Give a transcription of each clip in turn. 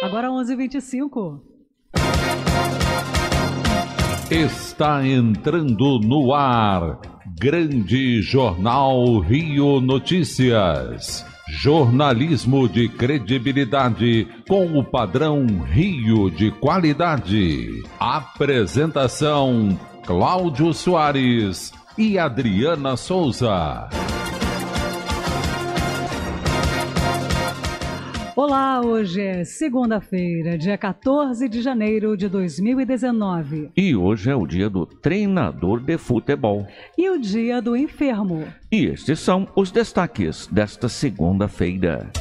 Agora 11h25. Está entrando no ar. Grande Jornal Rio Notícias. Jornalismo de credibilidade com o padrão Rio de qualidade. Apresentação: Cláudio Soares e Adriana Souza. Olá, hoje é segunda-feira, dia 14 de janeiro de 2019. E hoje é o dia do treinador de futebol. E o dia do enfermo. E estes são os destaques desta segunda-feira.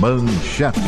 Manchetes.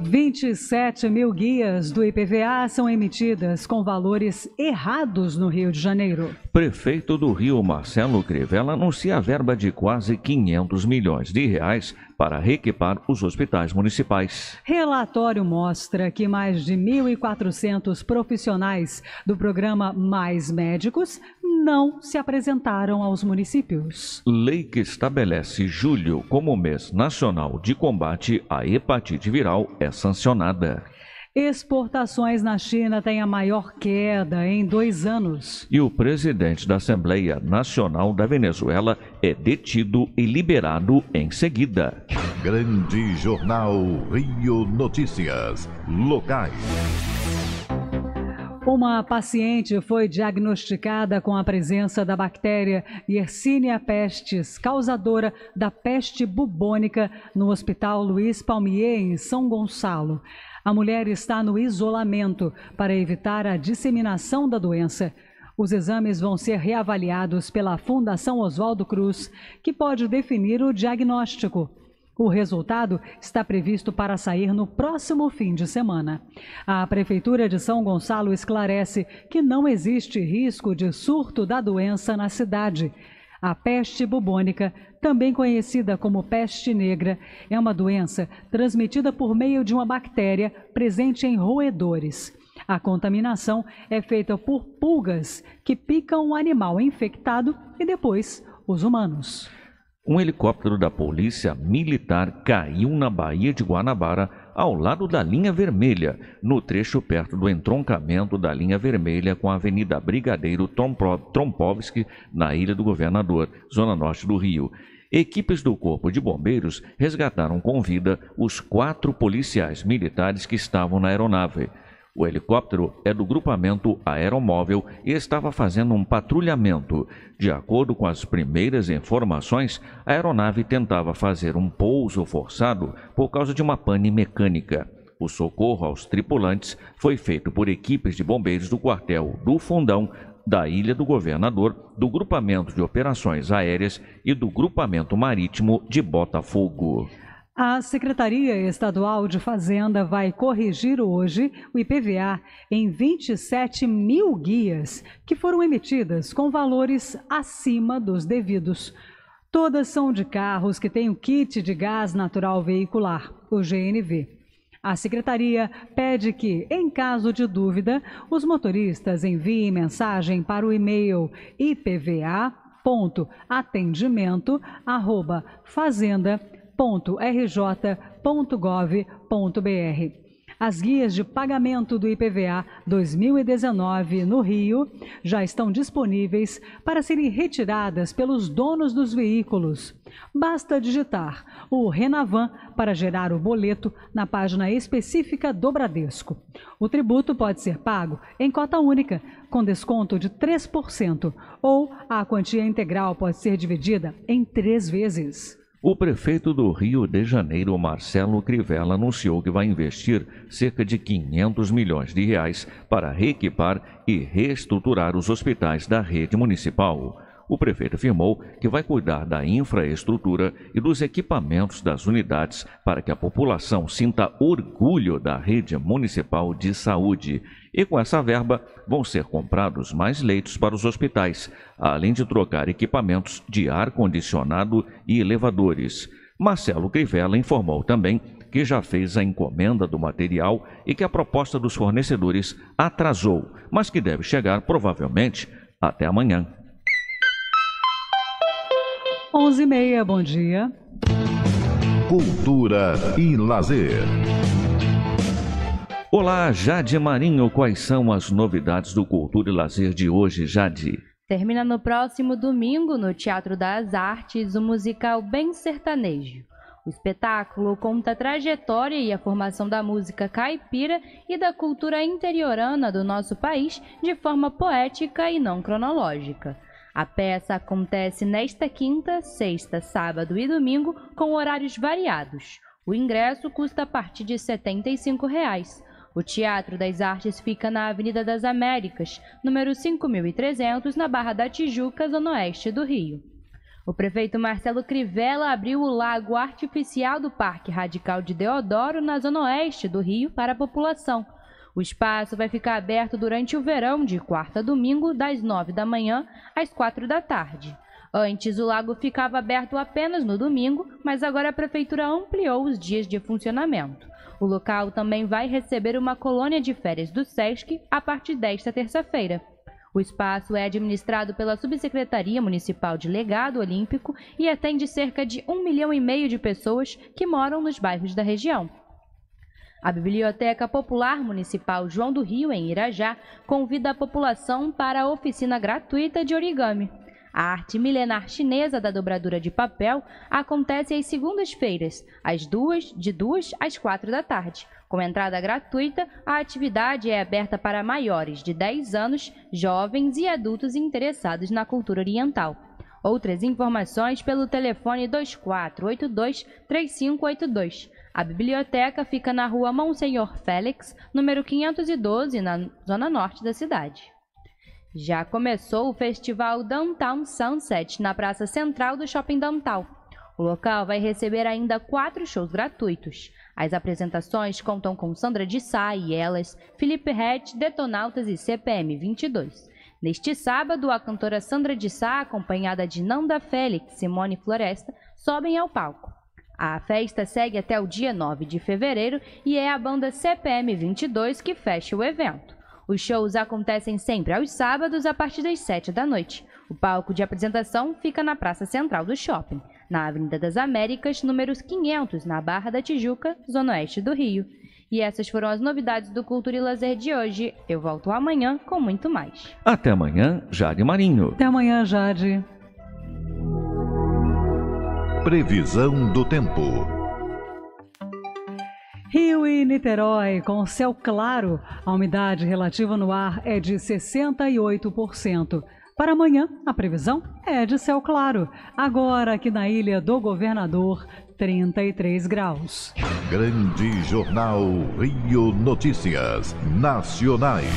27 mil guias do IPVA são emitidas com valores errados no Rio de Janeiro. Prefeito do Rio, Marcelo Crivella, anuncia a verba de quase 500 milhões de reais para reequipar os hospitais municipais. Relatório mostra que mais de 1.400 profissionais do programa Mais Médicos não se apresentaram aos municípios. Lei que estabelece julho como mês nacional de combate à hepatite viral é sancionada. Exportações na China têm a maior queda em dois anos. E o presidente da Assembleia Nacional da Venezuela é detido e liberado em seguida. Grande Jornal Rio Notícias. Locais. Uma paciente foi diagnosticada com a presença da bactéria Yersinia pestis, causadora da peste bubônica, no Hospital Luiz Palmier, em São Gonçalo. A mulher está no isolamento para evitar a disseminação da doença. Os exames vão ser reavaliados pela Fundação Oswaldo Cruz, que pode definir o diagnóstico. O resultado está previsto para sair no próximo fim de semana. A Prefeitura de São Gonçalo esclarece que não existe risco de surto da doença na cidade. A peste bubônica, também conhecida como peste negra, é uma doença transmitida por meio de uma bactéria presente em roedores. A contaminação é feita por pulgas que picam o animal infectado e depois os humanos. Um helicóptero da Polícia Militar caiu na Baía de Guanabara ao lado da linha vermelha, no trecho perto do entroncamento da linha vermelha com a Avenida Brigadeiro Trompovski, na Ilha do Governador, zona norte do Rio. Equipes do Corpo de Bombeiros resgataram com vida os quatro policiais militares que estavam na aeronave. O helicóptero é do grupamento aeromóvel e estava fazendo um patrulhamento. De acordo com as primeiras informações, a aeronave tentava fazer um pouso forçado por causa de uma pane mecânica. O socorro aos tripulantes foi feito por equipes de bombeiros do quartel do Fundão, da Ilha do Governador, do Grupamento de Operações Aéreas e do Grupamento Marítimo de Botafogo. A Secretaria Estadual de Fazenda vai corrigir hoje o IPVA em 27 mil guias que foram emitidas com valores acima dos devidos. Todas são de carros que têm o kit de gás natural veicular, o GNV. A secretaria pede que, em caso de dúvida, os motoristas enviem mensagem para o e-mail ipva.atendimento@fazenda.com www.rj.gov.br. As guias de pagamento do IPVA 2019 no Rio já estão disponíveis para serem retiradas pelos donos dos veículos. Basta digitar o Renavan para gerar o boleto na página específica do Bradesco. O tributo pode ser pago em cota única, com desconto de 3%, ou a quantia integral pode ser dividida em três vezes. O prefeito do Rio de Janeiro, Marcelo Crivella, anunciou que vai investir cerca de 500 milhões de reais para reequipar e reestruturar os hospitais da rede municipal o prefeito afirmou que vai cuidar da infraestrutura e dos equipamentos das unidades para que a população sinta orgulho da rede municipal de saúde. E com essa verba vão ser comprados mais leitos para os hospitais, além de trocar equipamentos de ar-condicionado e elevadores. Marcelo Crivella informou também que já fez a encomenda do material e que a proposta dos fornecedores atrasou, mas que deve chegar provavelmente até amanhã. 11 e meia, bom dia. Cultura e lazer. Olá, Jade Marinho, quais são as novidades do Cultura e Lazer de hoje, Jade? Termina no próximo domingo, no Teatro das Artes, o musical Bem Sertanejo. O espetáculo conta a trajetória e a formação da música caipira e da cultura interiorana do nosso país de forma poética e não cronológica. A peça acontece nesta quinta, sexta, sábado e domingo, com horários variados. O ingresso custa a partir de R$ 75. Reais. O Teatro das Artes fica na Avenida das Américas, número 5300, na Barra da Tijuca, zona oeste do Rio. O prefeito Marcelo Crivella abriu o lago artificial do Parque Radical de Deodoro, na zona oeste do Rio, para a população. O espaço vai ficar aberto durante o verão, de quarta a domingo, das nove da manhã às quatro da tarde. Antes, o lago ficava aberto apenas no domingo, mas agora a prefeitura ampliou os dias de funcionamento. O local também vai receber uma colônia de férias do SESC a partir desta terça-feira. O espaço é administrado pela Subsecretaria Municipal de Legado Olímpico e atende cerca de um milhão e meio de pessoas que moram nos bairros da região. A Biblioteca Popular Municipal João do Rio, em Irajá, convida a população para a oficina gratuita de origami. A arte milenar chinesa da dobradura de papel acontece às segundas-feiras, às duas, de 2 às 4 da tarde. Com entrada gratuita, a atividade é aberta para maiores de 10 anos, jovens e adultos interessados na cultura oriental. Outras informações pelo telefone 2482 3582. A biblioteca fica na rua Monsenhor Félix, número 512, na zona norte da cidade. Já começou o festival Downtown Sunset na praça central do Shopping Downtown. O local vai receber ainda quatro shows gratuitos. As apresentações contam com Sandra de Sá e Elas, Felipe Rett, Detonautas e CPM 22. Neste sábado, a cantora Sandra de Sá, acompanhada de Nanda Félix e Simone Floresta, sobem ao palco. A festa segue até o dia 9 de fevereiro e é a banda CPM 22 que fecha o evento. Os shows acontecem sempre aos sábados a partir das 7 da noite. O palco de apresentação fica na Praça Central do Shopping, na Avenida das Américas, números 500, na Barra da Tijuca, Zona Oeste do Rio. E essas foram as novidades do Cultura e Lazer de hoje. Eu volto amanhã com muito mais. Até amanhã, Jade Marinho. Até amanhã, Jade. Previsão do tempo. Rio e Niterói, com céu claro, a umidade relativa no ar é de 68%. Para amanhã, a previsão é de céu claro. Agora aqui na Ilha do Governador, 33 graus. Grande Jornal Rio Notícias Nacionais.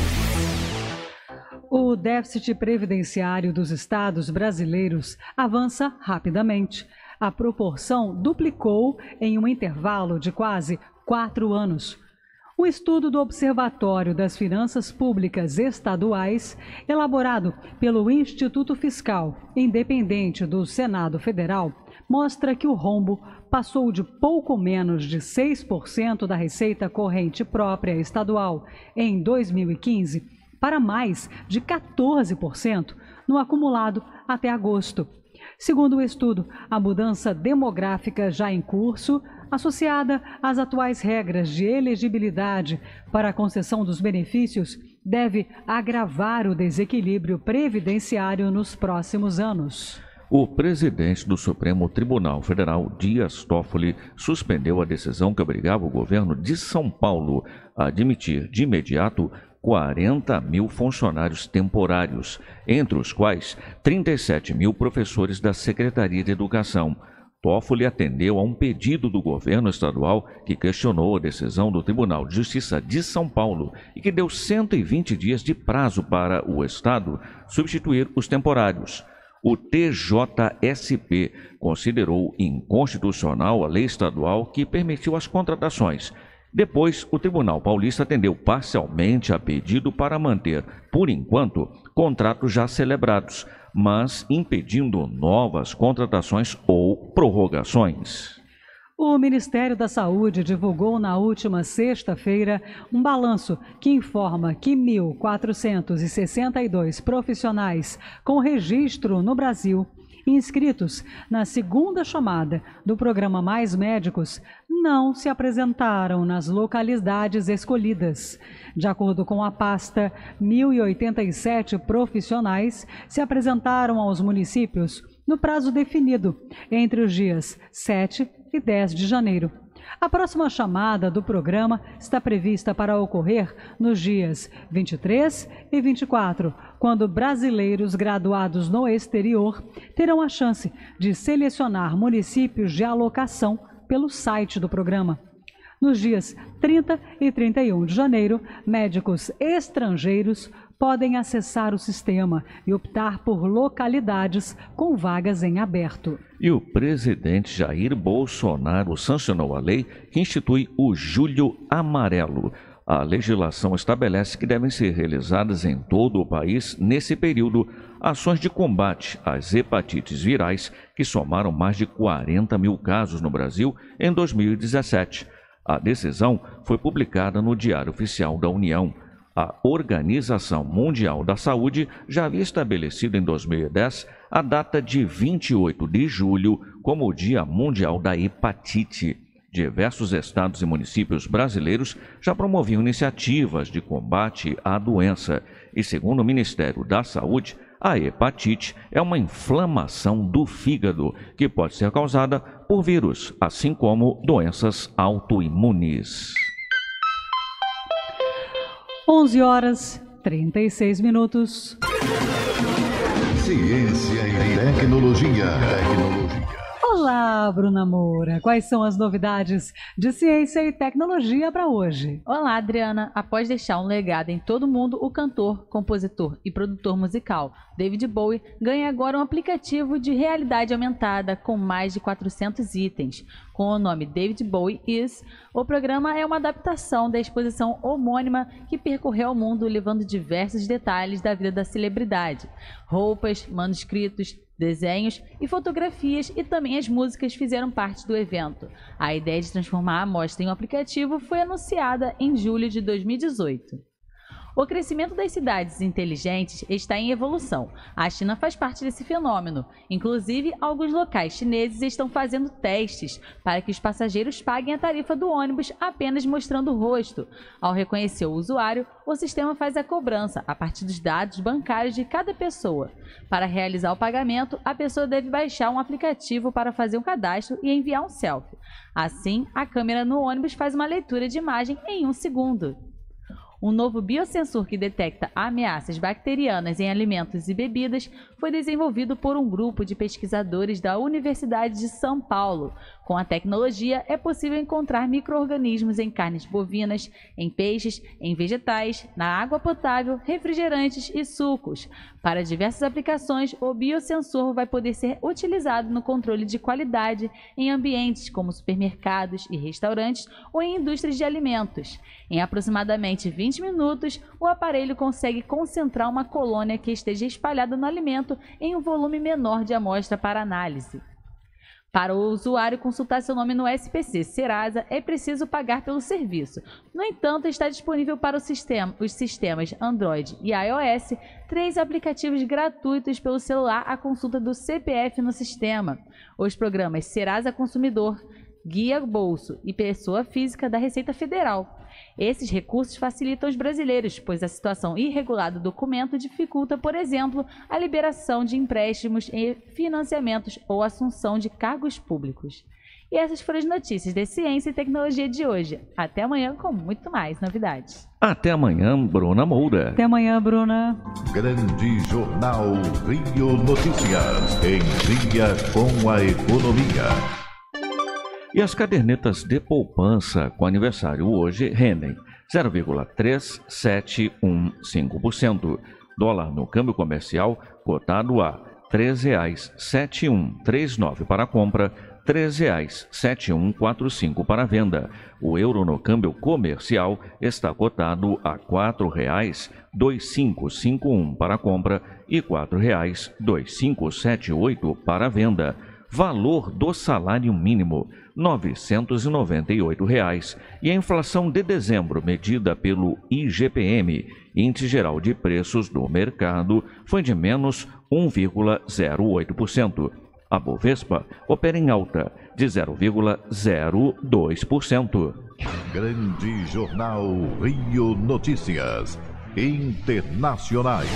O déficit previdenciário dos estados brasileiros avança rapidamente a proporção duplicou em um intervalo de quase quatro anos. Um estudo do Observatório das Finanças Públicas Estaduais, elaborado pelo Instituto Fiscal, independente do Senado Federal, mostra que o rombo passou de pouco menos de 6% da receita corrente própria estadual em 2015 para mais de 14% no acumulado até agosto. Segundo o estudo, a mudança demográfica já em curso, associada às atuais regras de elegibilidade para a concessão dos benefícios, deve agravar o desequilíbrio previdenciário nos próximos anos. O presidente do Supremo Tribunal Federal, Dias Toffoli, suspendeu a decisão que obrigava o governo de São Paulo a admitir de imediato 40 mil funcionários temporários, entre os quais 37 mil professores da Secretaria de Educação. Toffoli atendeu a um pedido do governo estadual que questionou a decisão do Tribunal de Justiça de São Paulo e que deu 120 dias de prazo para o Estado substituir os temporários. O TJSP considerou inconstitucional a lei estadual que permitiu as contratações depois, o Tribunal Paulista atendeu parcialmente a pedido para manter, por enquanto, contratos já celebrados, mas impedindo novas contratações ou prorrogações. O Ministério da Saúde divulgou na última sexta-feira um balanço que informa que 1.462 profissionais com registro no Brasil inscritos na segunda chamada do programa Mais Médicos não se apresentaram nas localidades escolhidas. De acordo com a pasta, 1.087 profissionais se apresentaram aos municípios no prazo definido, entre os dias 7 e 10 de janeiro. A próxima chamada do programa está prevista para ocorrer nos dias 23 e 24, quando brasileiros graduados no exterior terão a chance de selecionar municípios de alocação pelo site do programa. Nos dias 30 e 31 de janeiro, médicos estrangeiros podem acessar o sistema e optar por localidades com vagas em aberto. E o presidente Jair Bolsonaro sancionou a lei que institui o Julho Amarelo. A legislação estabelece que devem ser realizadas em todo o país, nesse período, ações de combate às hepatites virais, que somaram mais de 40 mil casos no Brasil em 2017. A decisão foi publicada no Diário Oficial da União. A Organização Mundial da Saúde já havia estabelecido em 2010 a data de 28 de julho como o Dia Mundial da Hepatite. Diversos estados e municípios brasileiros já promoviam iniciativas de combate à doença. E segundo o Ministério da Saúde, a hepatite é uma inflamação do fígado que pode ser causada por vírus, assim como doenças autoimunes. 11 horas 36 minutos. Ciência e tecnologia. tecnologia. Olá, Bruna Moura. Quais são as novidades de ciência e tecnologia para hoje? Olá, Adriana. Após deixar um legado em todo mundo, o cantor, compositor e produtor musical David Bowie ganha agora um aplicativo de realidade aumentada com mais de 400 itens. Com o nome David Bowie Is, o programa é uma adaptação da exposição homônima que percorreu o mundo levando diversos detalhes da vida da celebridade: roupas, manuscritos, Desenhos e fotografias e também as músicas fizeram parte do evento. A ideia de transformar a amostra em um aplicativo foi anunciada em julho de 2018. O crescimento das cidades inteligentes está em evolução. A China faz parte desse fenômeno. Inclusive, alguns locais chineses estão fazendo testes para que os passageiros paguem a tarifa do ônibus apenas mostrando o rosto. Ao reconhecer o usuário, o sistema faz a cobrança a partir dos dados bancários de cada pessoa. Para realizar o pagamento, a pessoa deve baixar um aplicativo para fazer um cadastro e enviar um selfie. Assim, a câmera no ônibus faz uma leitura de imagem em um segundo. Um novo biosensor que detecta ameaças bacterianas em alimentos e bebidas foi desenvolvido por um grupo de pesquisadores da Universidade de São Paulo, com a tecnologia, é possível encontrar micro-organismos em carnes bovinas, em peixes, em vegetais, na água potável, refrigerantes e sucos. Para diversas aplicações, o biosensor vai poder ser utilizado no controle de qualidade em ambientes como supermercados e restaurantes ou em indústrias de alimentos. Em aproximadamente 20 minutos, o aparelho consegue concentrar uma colônia que esteja espalhada no alimento em um volume menor de amostra para análise. Para o usuário consultar seu nome no SPC Serasa, é preciso pagar pelo serviço. No entanto, está disponível para sistema, os sistemas Android e iOS três aplicativos gratuitos pelo celular à consulta do CPF no sistema. Os programas Serasa Consumidor, Guia Bolso e Pessoa Física da Receita Federal. Esses recursos facilitam os brasileiros, pois a situação irregular do documento dificulta, por exemplo, a liberação de empréstimos e financiamentos ou assunção de cargos públicos. E essas foram as notícias de ciência e tecnologia de hoje. Até amanhã com muito mais novidades. Até amanhã, Bruna Moura. Até amanhã, Bruna. Grande Jornal Rio Notícias. Em dia com a economia. E as cadernetas de poupança com aniversário hoje rendem 0,3715%. Dólar no câmbio comercial cotado a R$ 13,7139 para compra, R$ 13,7145 para venda. O euro no câmbio comercial está cotado a R$ 4,2551 para compra e R$ 4,2578 para venda valor do salário mínimo, R$ 998,00, Reais, e a inflação de dezembro, medida pelo IGPM, Índice Geral de Preços do Mercado, foi de menos 1,08%. A Bovespa opera em alta de 0,02%. Grande Jornal Rio Notícias Internacionais.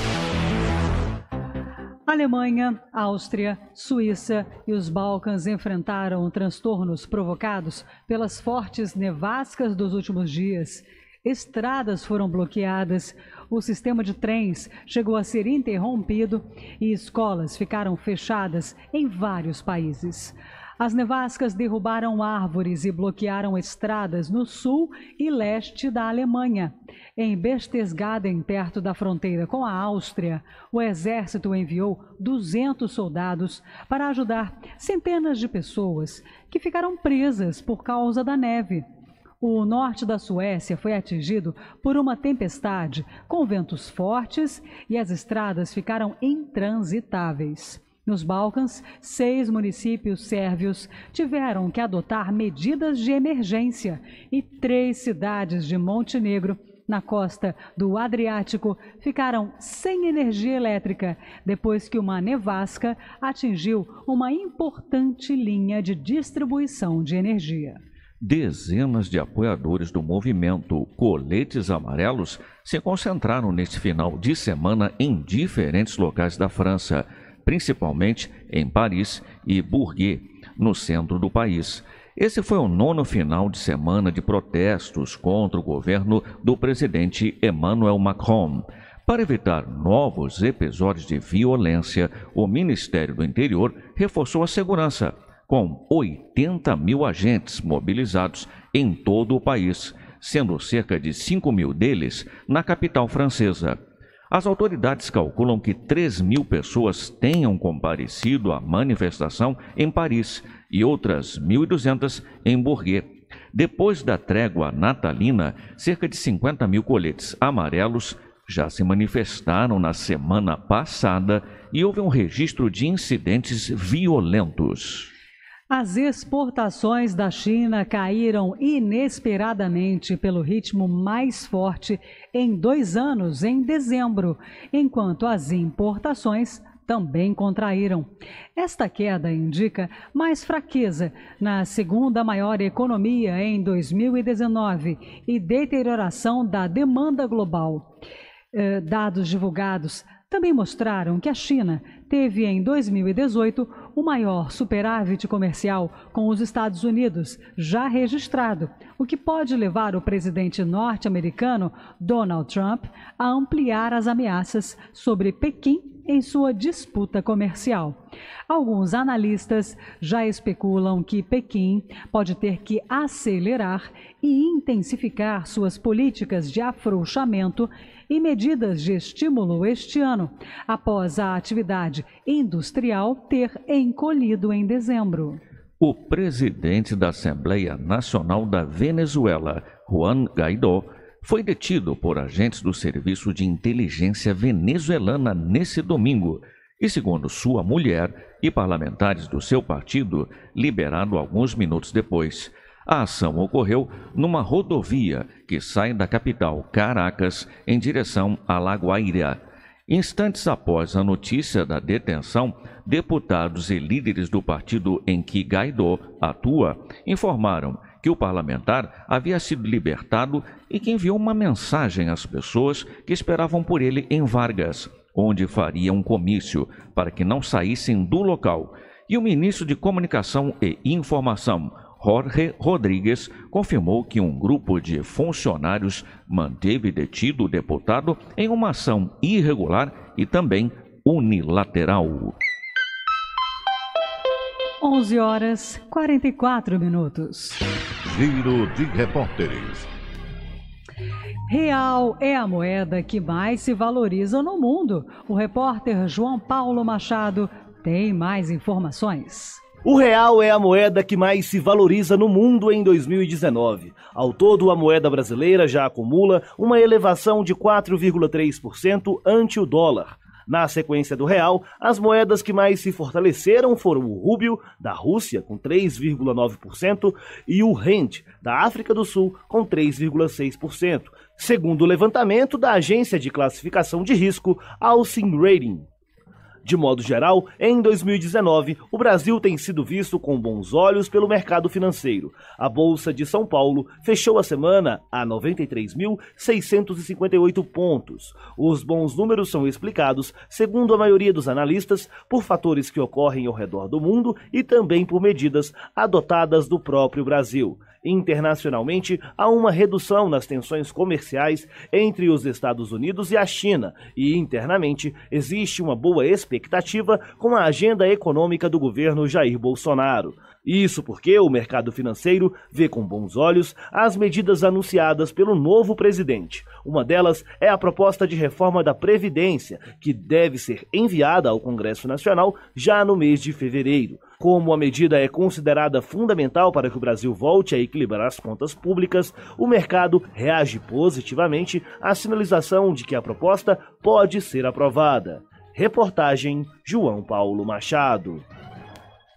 Alemanha, Áustria, Suíça e os Balcãs enfrentaram transtornos provocados pelas fortes nevascas dos últimos dias. Estradas foram bloqueadas, o sistema de trens chegou a ser interrompido e escolas ficaram fechadas em vários países. As nevascas derrubaram árvores e bloquearam estradas no sul e leste da Alemanha. Em Bestesgaden, perto da fronteira com a Áustria, o exército enviou 200 soldados para ajudar centenas de pessoas que ficaram presas por causa da neve. O norte da Suécia foi atingido por uma tempestade, com ventos fortes e as estradas ficaram intransitáveis. Nos Balcãs, seis municípios sérvios tiveram que adotar medidas de emergência e três cidades de Montenegro, na costa do Adriático, ficaram sem energia elétrica depois que uma nevasca atingiu uma importante linha de distribuição de energia. Dezenas de apoiadores do movimento Coletes Amarelos se concentraram neste final de semana em diferentes locais da França principalmente em Paris e Bourget, no centro do país. Esse foi o nono final de semana de protestos contra o governo do presidente Emmanuel Macron. Para evitar novos episódios de violência, o Ministério do Interior reforçou a segurança, com 80 mil agentes mobilizados em todo o país, sendo cerca de 5 mil deles na capital francesa. As autoridades calculam que 3 mil pessoas tenham comparecido à manifestação em Paris e outras 1.200 em Bourget. Depois da trégua natalina, cerca de 50 mil coletes amarelos já se manifestaram na semana passada e houve um registro de incidentes violentos. As exportações da China caíram inesperadamente pelo ritmo mais forte em dois anos, em dezembro, enquanto as importações também contraíram. Esta queda indica mais fraqueza na segunda maior economia em 2019 e deterioração da demanda global. Eh, dados divulgados também mostraram que a China teve em 2018 o maior superávit comercial com os Estados Unidos, já registrado, o que pode levar o presidente norte-americano Donald Trump a ampliar as ameaças sobre Pequim em sua disputa comercial. Alguns analistas já especulam que Pequim pode ter que acelerar e intensificar suas políticas de afrouxamento e medidas de estímulo este ano, após a atividade industrial ter encolhido em dezembro. O presidente da Assembleia Nacional da Venezuela, Juan Guaidó, foi detido por agentes do Serviço de Inteligência Venezuelana nesse domingo e, segundo sua mulher e parlamentares do seu partido, liberado alguns minutos depois. A ação ocorreu numa rodovia que sai da capital Caracas em direção a Laguaira. Instantes após a notícia da detenção, deputados e líderes do partido em que Gaidó atua informaram que o parlamentar havia sido libertado e que enviou uma mensagem às pessoas que esperavam por ele em Vargas, onde faria um comício, para que não saíssem do local. E o ministro de Comunicação e Informação, Jorge Rodrigues confirmou que um grupo de funcionários manteve detido o deputado em uma ação irregular e também unilateral. 11 horas 44 minutos. Giro de repórteres. Real é a moeda que mais se valoriza no mundo. O repórter João Paulo Machado tem mais informações. O real é a moeda que mais se valoriza no mundo em 2019. Ao todo, a moeda brasileira já acumula uma elevação de 4,3% ante o dólar. Na sequência do real, as moedas que mais se fortaleceram foram o rúbio, da Rússia, com 3,9%, e o rent, da África do Sul, com 3,6%, segundo o levantamento da agência de classificação de risco, Alcim Rating. De modo geral, em 2019, o Brasil tem sido visto com bons olhos pelo mercado financeiro. A Bolsa de São Paulo fechou a semana a 93.658 pontos. Os bons números são explicados, segundo a maioria dos analistas, por fatores que ocorrem ao redor do mundo e também por medidas adotadas do próprio Brasil. Internacionalmente, há uma redução nas tensões comerciais entre os Estados Unidos e a China, e internamente existe uma boa expectativa com a agenda econômica do governo Jair Bolsonaro. Isso porque o mercado financeiro vê com bons olhos as medidas anunciadas pelo novo presidente. Uma delas é a proposta de reforma da Previdência, que deve ser enviada ao Congresso Nacional já no mês de fevereiro. Como a medida é considerada fundamental para que o Brasil volte a equilibrar as contas públicas, o mercado reage positivamente à sinalização de que a proposta pode ser aprovada. Reportagem João Paulo Machado.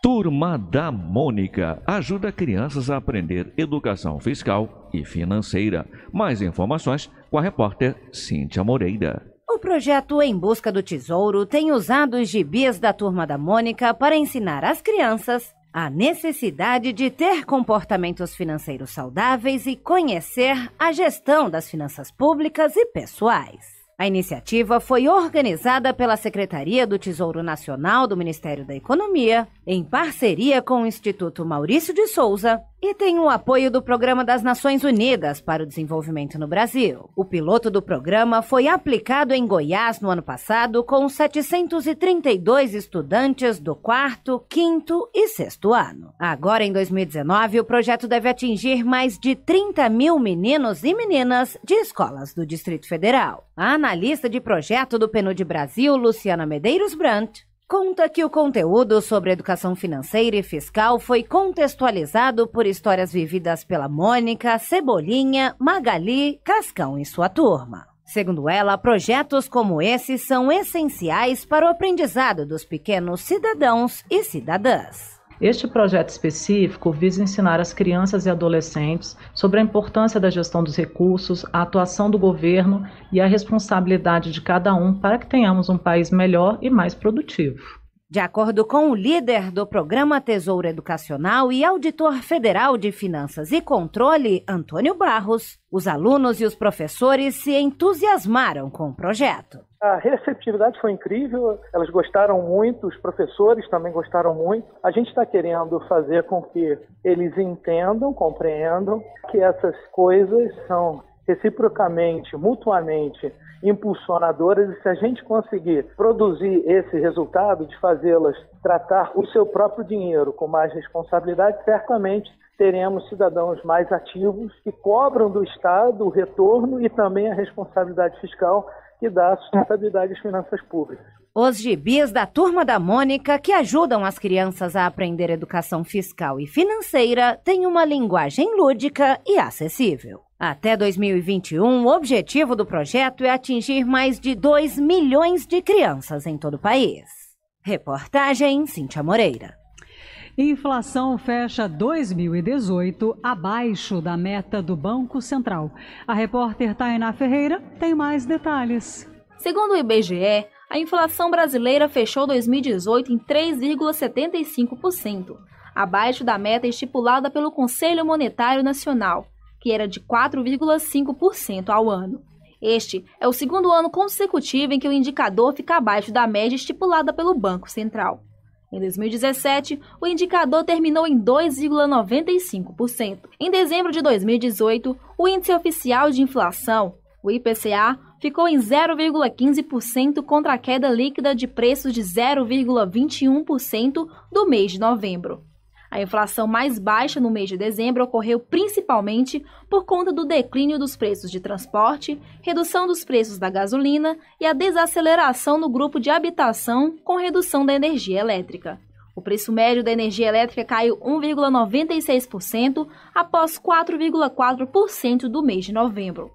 Turma da Mônica ajuda crianças a aprender educação fiscal e financeira. Mais informações com a repórter Cíntia Moreira. O projeto Em Busca do Tesouro tem usado os gibis da Turma da Mônica para ensinar às crianças a necessidade de ter comportamentos financeiros saudáveis e conhecer a gestão das finanças públicas e pessoais. A iniciativa foi organizada pela Secretaria do Tesouro Nacional do Ministério da Economia, em parceria com o Instituto Maurício de Souza e tem o apoio do Programa das Nações Unidas para o Desenvolvimento no Brasil. O piloto do programa foi aplicado em Goiás no ano passado com 732 estudantes do quarto, quinto e sexto ano. Agora, em 2019, o projeto deve atingir mais de 30 mil meninos e meninas de escolas do Distrito Federal. A analista de projeto do PNUD Brasil, Luciana Medeiros Brandt, conta que o conteúdo sobre educação financeira e fiscal foi contextualizado por histórias vividas pela Mônica, Cebolinha, Magali, Cascão e sua turma. Segundo ela, projetos como esse são essenciais para o aprendizado dos pequenos cidadãos e cidadãs. Este projeto específico visa ensinar as crianças e adolescentes sobre a importância da gestão dos recursos, a atuação do governo e a responsabilidade de cada um para que tenhamos um país melhor e mais produtivo. De acordo com o líder do programa Tesouro Educacional e auditor federal de Finanças e Controle, Antônio Barros, os alunos e os professores se entusiasmaram com o projeto. A receptividade foi incrível, elas gostaram muito, os professores também gostaram muito. A gente está querendo fazer com que eles entendam, compreendam que essas coisas são reciprocamente, mutuamente impulsionadoras, e se a gente conseguir produzir esse resultado de fazê-las tratar o seu próprio dinheiro com mais responsabilidade, certamente teremos cidadãos mais ativos que cobram do Estado o retorno e também a responsabilidade fiscal que dá sustentabilidade às finanças públicas. Os gibis da Turma da Mônica, que ajudam as crianças a aprender educação fiscal e financeira, têm uma linguagem lúdica e acessível. Até 2021, o objetivo do projeto é atingir mais de 2 milhões de crianças em todo o país. Reportagem Cintia Moreira. Inflação fecha 2018 abaixo da meta do Banco Central. A repórter Tainá Ferreira tem mais detalhes. Segundo o IBGE, a inflação brasileira fechou 2018 em 3,75%, abaixo da meta estipulada pelo Conselho Monetário Nacional, que era de 4,5% ao ano. Este é o segundo ano consecutivo em que o indicador fica abaixo da média estipulada pelo Banco Central. Em 2017, o indicador terminou em 2,95%. Em dezembro de 2018, o índice oficial de inflação, o IPCA, ficou em 0,15% contra a queda líquida de preços de 0,21% do mês de novembro. A inflação mais baixa no mês de dezembro ocorreu principalmente por conta do declínio dos preços de transporte, redução dos preços da gasolina e a desaceleração no grupo de habitação com redução da energia elétrica. O preço médio da energia elétrica caiu 1,96% após 4,4% do mês de novembro.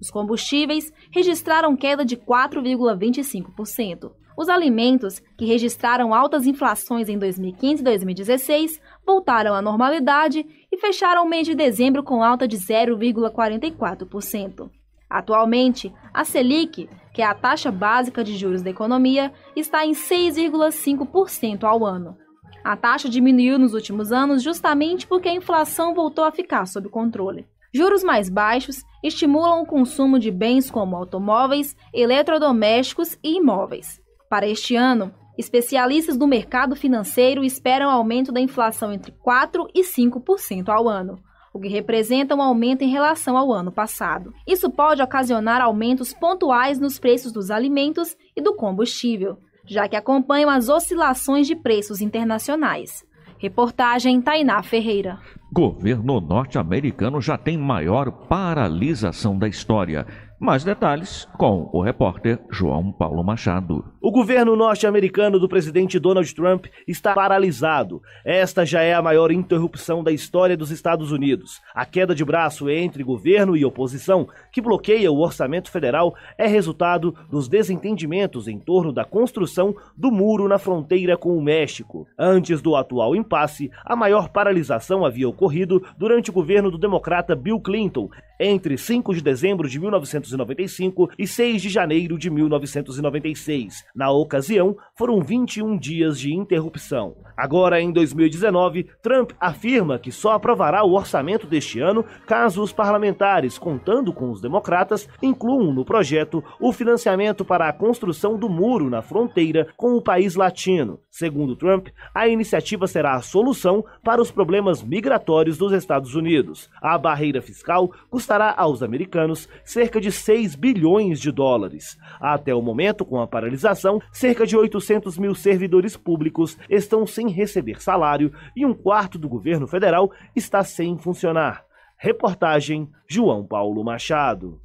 Os combustíveis registraram queda de 4,25%. Os alimentos, que registraram altas inflações em 2015 e 2016, voltaram à normalidade e fecharam o mês de dezembro com alta de 0,44%. Atualmente, a Selic, que é a taxa básica de juros da economia, está em 6,5% ao ano. A taxa diminuiu nos últimos anos justamente porque a inflação voltou a ficar sob controle. Juros mais baixos estimulam o consumo de bens como automóveis, eletrodomésticos e imóveis. Para este ano, Especialistas do mercado financeiro esperam aumento da inflação entre 4% e 5% ao ano, o que representa um aumento em relação ao ano passado. Isso pode ocasionar aumentos pontuais nos preços dos alimentos e do combustível, já que acompanham as oscilações de preços internacionais. Reportagem Tainá Ferreira. Governo norte-americano já tem maior paralisação da história. Mais detalhes com o repórter João Paulo Machado. O governo norte-americano do presidente Donald Trump está paralisado. Esta já é a maior interrupção da história dos Estados Unidos. A queda de braço entre governo e oposição, que bloqueia o orçamento federal, é resultado dos desentendimentos em torno da construção do muro na fronteira com o México. Antes do atual impasse, a maior paralisação havia ocorrido durante o governo do democrata Bill Clinton, entre 5 de dezembro de 19 1995 e 6 de janeiro de 1996. Na ocasião, foram 21 dias de interrupção. Agora, em 2019, Trump afirma que só aprovará o orçamento deste ano caso os parlamentares, contando com os democratas, incluam no projeto o financiamento para a construção do muro na fronteira com o país latino. Segundo Trump, a iniciativa será a solução para os problemas migratórios dos Estados Unidos. A barreira fiscal custará aos americanos cerca de 6 bilhões de dólares. Até o momento, com a paralisação, cerca de 800 mil servidores públicos estão sem receber salário e um quarto do governo federal está sem funcionar. Reportagem João Paulo Machado.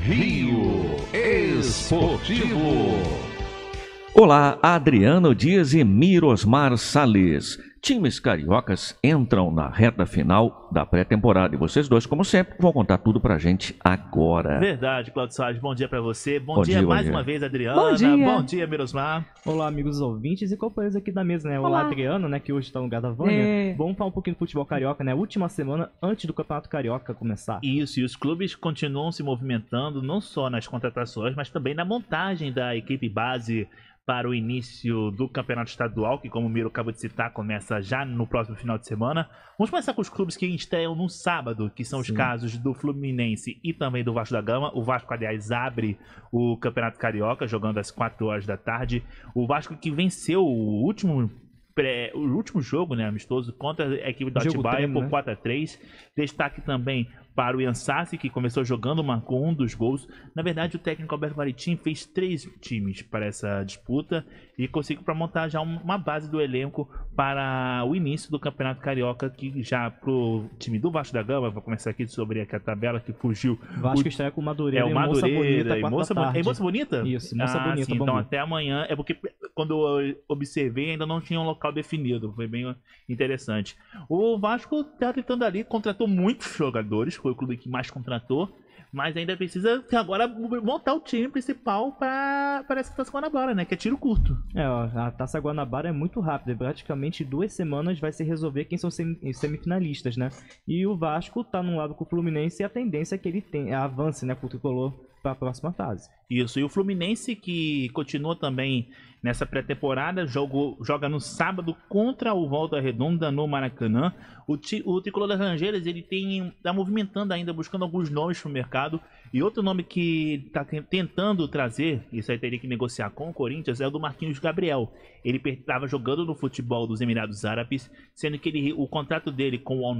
Rio Esportivo. Olá, Adriano Dias e Mirosmar Sales times cariocas entram na reta final da pré-temporada. E vocês dois, como sempre, vão contar tudo pra gente agora. Verdade, Claudio Soares. Bom dia pra você. Bom, bom dia, dia, mais dia. uma vez, Adriana. Bom dia. Bom dia, Mirosmar. Olá, amigos ouvintes e companheiros aqui da mesa, né? Olá, Olá. Adriano, né? Que hoje tá no Gadavânia. É. Vamos falar um pouquinho do futebol carioca, né? Última semana antes do Campeonato Carioca começar. Isso, e os clubes continuam se movimentando não só nas contratações, mas também na montagem da equipe base para o início do campeonato estadual, que como o Miro acabou de citar, começa já no próximo final de semana. Vamos começar com os clubes que estreiam no sábado, que são Sim. os casos do Fluminense e também do Vasco da Gama. O Vasco, aliás, abre o Campeonato Carioca, jogando às 4 horas da tarde. O Vasco que venceu o último Pré, o último jogo, né, amistoso, contra a equipe do jogo Atibaia treino, por 4x3. Né? Destaque também para o Yansassi, que começou jogando, marcou um dos gols. Na verdade, o técnico Alberto Varitim fez três times para essa disputa e conseguiu para montar já uma base do elenco para o início do Campeonato Carioca, que já pro time do Vasco da Gama, vou começar aqui sobre a tabela que fugiu. Vasco o... estreia com o Madureira, é, o Madureira e Moça Bonita. É moça, Bonita? Isso, Moça ah, Bonita. Sim, então até amanhã, é porque quando eu observei ainda não tinha um local definido, foi bem interessante. O Vasco está tentando ali, contratou muitos jogadores, foi o clube que mais contratou, mas ainda precisa agora montar o time principal para essa Taça Guanabara, né? Que é tiro curto. É, ó, a Taça Guanabara é muito rápida, praticamente duas semanas vai se resolver quem são semifinalistas, né? E o Vasco tá num lado com o Fluminense e a tendência é que ele tem, avance, né, com o tricolor para a próxima fase. Isso, e o Fluminense que continua também nessa pré-temporada, joga no sábado contra o Volta Redonda no Maracanã. O, ti, o Tricolor das Rangeiras, ele tem, tá movimentando ainda, buscando alguns nomes pro mercado. E outro nome que está tentando trazer, isso aí teria que negociar com o Corinthians, é o do Marquinhos Gabriel. Ele estava jogando no futebol dos Emirados Árabes, sendo que ele, o contrato dele com o al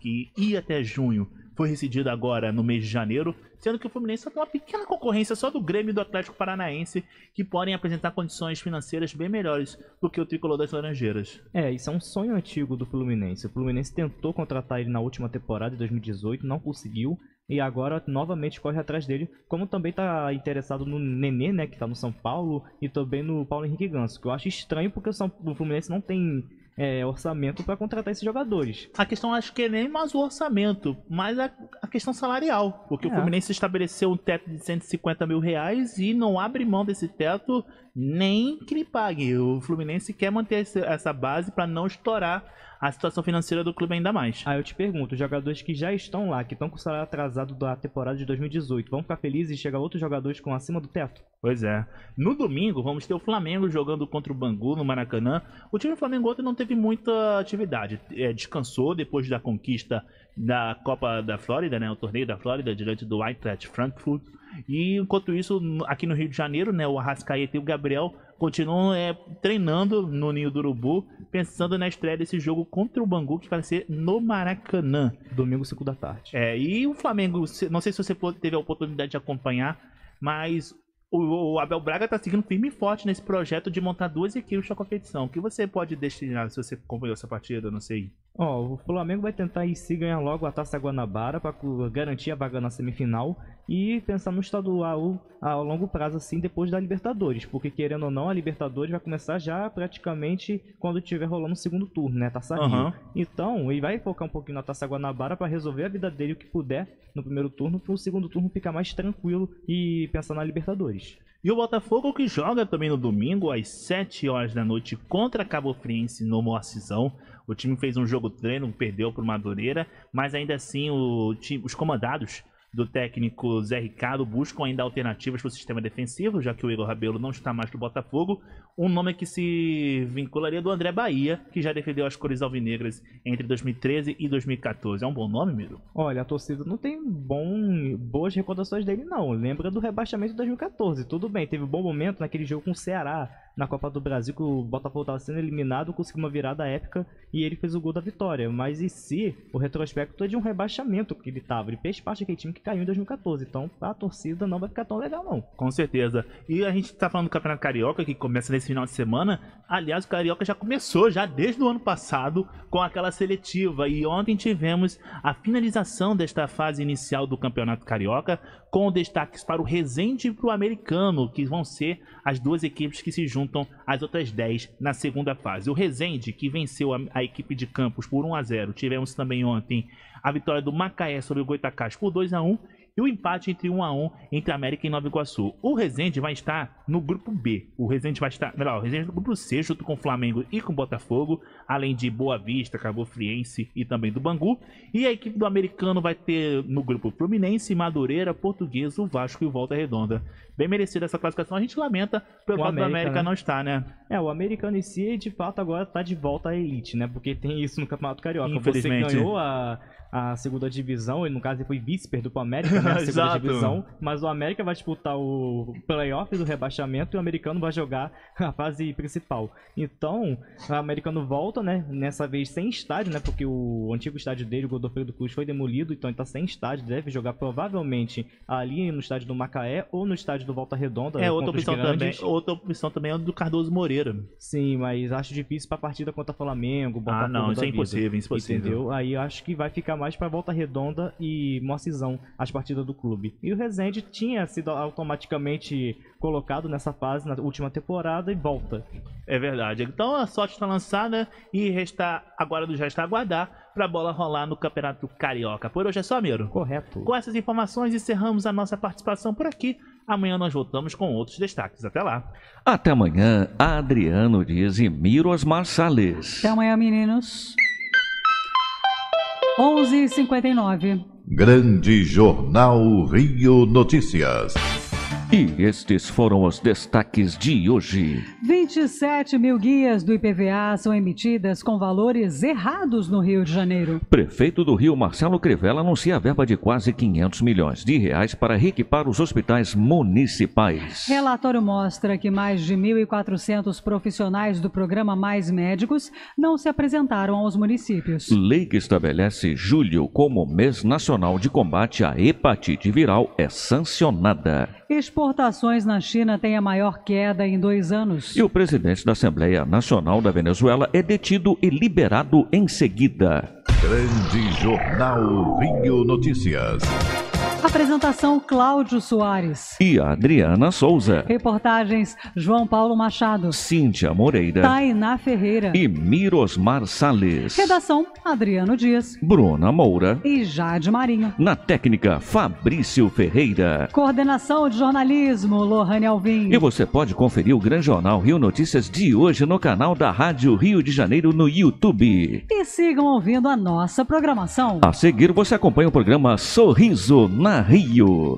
que ia até junho, foi rescindido agora no mês de janeiro, sendo que o Fluminense só tem uma pequena concorrência só do Grêmio e do Atlético Paranaense, que podem apresentar condições financeiras bem melhores do que o tricolor das Laranjeiras. É, isso é um sonho antigo do Fluminense. O Fluminense tentou contratar ele na última temporada de 2018, não conseguiu. E agora novamente corre atrás dele, como também tá interessado no Nenê, né, que tá no São Paulo, e também no Paulo Henrique Ganso, que eu acho estranho porque o, São... o Fluminense não tem é, orçamento para contratar esses jogadores. A questão acho que é nem mais o orçamento, mas a, a questão salarial. Porque é. o Fluminense estabeleceu um teto de 150 mil reais e não abre mão desse teto nem que lhe pague. O Fluminense quer manter essa base para não estourar a situação financeira do clube é ainda mais. Aí eu te pergunto, os jogadores que já estão lá, que estão com o salário atrasado da temporada de 2018, vão ficar felizes e chegar outros jogadores com acima do teto? Pois é. No domingo, vamos ter o Flamengo jogando contra o Bangu no Maracanã. O time do Flamengo ontem não teve muita atividade. É, descansou depois da conquista da Copa da Flórida, né? O torneio da Flórida, diante do Eintracht Frankfurt. E enquanto isso, aqui no Rio de Janeiro, né? O Arrascaeta e o Gabriel continuam é, treinando no Ninho do Urubu, pensando na estreia desse jogo contra o Bangu, que vai ser no Maracanã. Domingo, 5 da tarde. É, e o Flamengo, não sei se você teve a oportunidade de acompanhar, mas o, o Abel Braga está seguindo firme e forte nesse projeto de montar duas equipes para competição. O que você pode destinar, se você acompanhou essa partida, não sei? Ó, oh, o Flamengo vai tentar aí se ganhar logo a Taça Guanabara para garantir a vaga na semifinal e pensar no estadual a longo prazo assim depois da Libertadores, porque querendo ou não a Libertadores vai começar já praticamente quando tiver rolando o segundo turno, né, Taça Rio. Então, ele vai focar um pouquinho na Taça Guanabara para resolver a vida dele o que puder no primeiro turno, para o segundo turno ficar mais tranquilo e pensar na Libertadores. E o Botafogo que joga também no domingo às 7 horas da noite contra a Cabo Friense no Moacizão. O time fez um jogo treino, perdeu para o Madureira, mas ainda assim o time, os comandados do técnico Zé Ricardo buscam ainda alternativas para o sistema defensivo, já que o Igor Rabelo não está mais no Botafogo. Um nome que se vincularia do André Bahia, que já defendeu as cores alvinegras entre 2013 e 2014. É um bom nome, Miro? Olha, a torcida não tem bom, boas recordações dele, não. Lembra do rebaixamento de 2014. Tudo bem, teve um bom momento naquele jogo com o Ceará na Copa do Brasil, que o Botafogo estava sendo eliminado, conseguiu uma virada épica e ele fez o gol da vitória. Mas em si, o retrospecto é de um rebaixamento que ele estava. Ele fez parte daquele time que caiu em 2014. Então, a torcida não vai ficar tão legal, não. Com certeza. E a gente está falando do Campeonato Carioca, que começa nesse final de semana. Aliás, o Carioca já começou, já desde o ano passado, com aquela seletiva. E ontem tivemos a finalização desta fase inicial do Campeonato Carioca, com destaques para o Resende e para o Americano, que vão ser as duas equipes que se juntam enfrentam as outras 10 na segunda fase. O Rezende, que venceu a, a equipe de Campos por 1 a 0 tivemos também ontem a vitória do Macaé sobre o Goitacás por 2 a 1 e o empate entre 1 a 1 entre América e Nova Iguaçu. O Rezende vai estar no grupo B. O Rezende vai estar, melhor, o Rezende no é grupo C junto com o Flamengo e com o Botafogo, além de Boa Vista, Cabo Friense e também do Bangu. E a equipe do Americano vai ter no grupo Fluminense, Madureira, Portuguesa, o Vasco e o Volta Redonda bem merecida essa classificação. A gente lamenta pelo fato do América né? não estar, né? É, o americano em si, de fato, agora está de volta à elite, né? Porque tem isso no Campeonato Carioca. Infelizmente. Você ganhou a, a segunda divisão, e no caso ele foi vice, perdeu América na né? segunda divisão, mas o América vai disputar o playoff do rebaixamento e o americano vai jogar a fase principal. Então, o americano volta, né, nessa vez sem estádio, né, porque o antigo estádio dele, o Godofredo Cruz, foi demolido, então ele tá sem estádio, deve jogar provavelmente ali no estádio do Macaé ou no estádio do Volta Redonda. É, né, outra opção também. Outra opção também é do Cardoso Moreira. Sim, mas acho difícil pra partida contra Flamengo, Botafogo. Ah, não, é isso é impossível, impossível. Entendeu? Aí acho que vai ficar mais pra Volta Redonda e Mocizão, as partidas do clube. E o Rezende tinha sido automaticamente colocado nessa fase na última temporada e volta. É verdade. Então a sorte está lançada e resta agora do a aguardar para a bola rolar no Campeonato Carioca. Por hoje é só, Miro. Correto. Com essas informações encerramos a nossa participação por aqui Amanhã nós voltamos com outros destaques. Até lá. Até amanhã, Adriano Dias e Miros Osmar Até amanhã, meninos. 11:59. Grande Jornal Rio Notícias. E estes foram os destaques de hoje. 27 mil guias do IPVA são emitidas com valores errados no Rio de Janeiro. Prefeito do Rio, Marcelo Crivella, anuncia a verba de quase 500 milhões de reais para reequipar os hospitais municipais. Relatório mostra que mais de 1.400 profissionais do programa Mais Médicos não se apresentaram aos municípios. Lei que estabelece julho como mês nacional de combate à hepatite viral é sancionada. Expo exportações na China têm a maior queda em dois anos. E o presidente da Assembleia Nacional da Venezuela é detido e liberado em seguida. Grande Jornal Rio Notícias. Apresentação Cláudio Soares e Adriana Souza. Reportagens João Paulo Machado, Cíntia Moreira, Tainá Ferreira e Mirosmar Sales. Redação Adriano Dias, Bruna Moura e Jade Marinho. Na técnica Fabrício Ferreira. Coordenação de jornalismo Lohane Alvim. E você pode conferir o Grande Jornal Rio Notícias de hoje no canal da Rádio Rio de Janeiro no YouTube. E sigam ouvindo a nossa programação. A seguir você acompanha o programa Sorriso na Zona Rio.